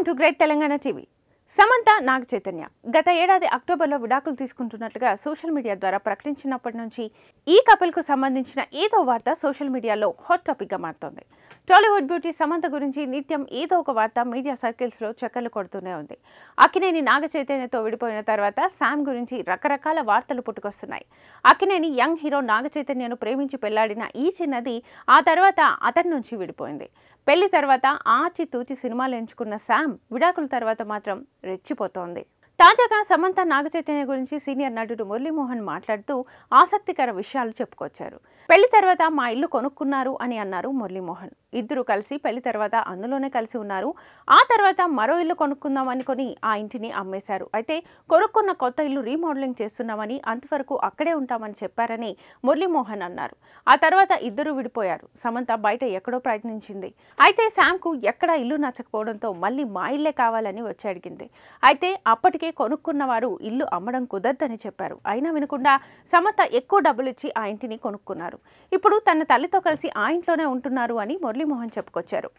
Welcome to Great Telangana TV. Samantha నాగ చైతన్య గత ఏడాది అక్టోబర్లో విడాకులు తీసుకుంటున్నట్లుగా సోషల్ మీడియా ద్వారా ప్రకటించినప్పటి నుంచి ఈ కపిల్కు సంబంధించిన ఏదో వార్త సోషల్ మీడియాలో హాట్ టాపిక్గా మారుతోంది టాలీవుడ్ బ్యూటీ సమంత గురించి నిత్యం ఏదో ఒక వార్త మీడియా సర్కిల్స్లో చక్కర్లు కొడుతూనే ఉంది అక్కినేని నాగ చైతన్యతో విడిపోయిన తర్వాత శామ్ గురించి రకరకాల వార్తలు పుట్టుకొస్తున్నాయి అక్కినేని యంగ్ హీరో నాగ చైతన్యను ప్రేమించి పెళ్లాడిన ఈ చిన్నది ఆ తర్వాత అతని నుంచి విడిపోయింది పెళ్లి తర్వాత ఆచి తూచి సినిమాలు ఎంచుకున్న శామ్ విడాకుల తర్వాత మాత్రం రెచ్చిపోతోంది తాజాగా సమంత నాగచైతన్య గురించి సీనియర్ నటుడు మురళీమోహన్ మాట్లాడుతూ ఆసక్తికర విషయాలు చెప్పుకొచ్చారు పెళ్లి తర్వాత మా ఇల్లు కొనుక్కున్నారు అని అన్నారు మురళీమోహన్ ఇద్దరు కలిసి పెళ్లి తర్వాత అందులోనే కలిసి ఉన్నారు ఆ తర్వాత మరో ఇల్లు కొనుక్కుందాం అనుకుని ఆ ఇంటిని అమ్మేశారు అయితే కొనుక్కున్న కొత్త ఇల్లు రీమోడలింగ్ చేస్తున్నామని అంతవరకు అక్కడే ఉంటామని చెప్పారని మురళీమోహన్ అన్నారు ఆ తర్వాత ఇద్దరు విడిపోయారు సమంత బయట ఎక్కడో ప్రయత్నించింది అయితే శామ్కు ఎక్కడ ఇల్లు నచ్చకపోవడంతో మళ్ళీ మా ఇల్లే కావాలని వచ్చి అడిగింది అయితే అప్పటికే కొనుక్కున్న వారు ఇల్లు అమ్మడం కుదరదని చెప్పారు అయినా వినకుండా సమంత ఎక్కువ డబ్బులు ఇచ్చి ఆ ఇంటిని కొనుక్కున్నారు ఇప్పుడు తన తల్లితో కలిసి ఆ ఇంట్లోనే ఉంటున్నారు అని మురళీ మురళీమోహన్ చెప్పుకొచ్చారు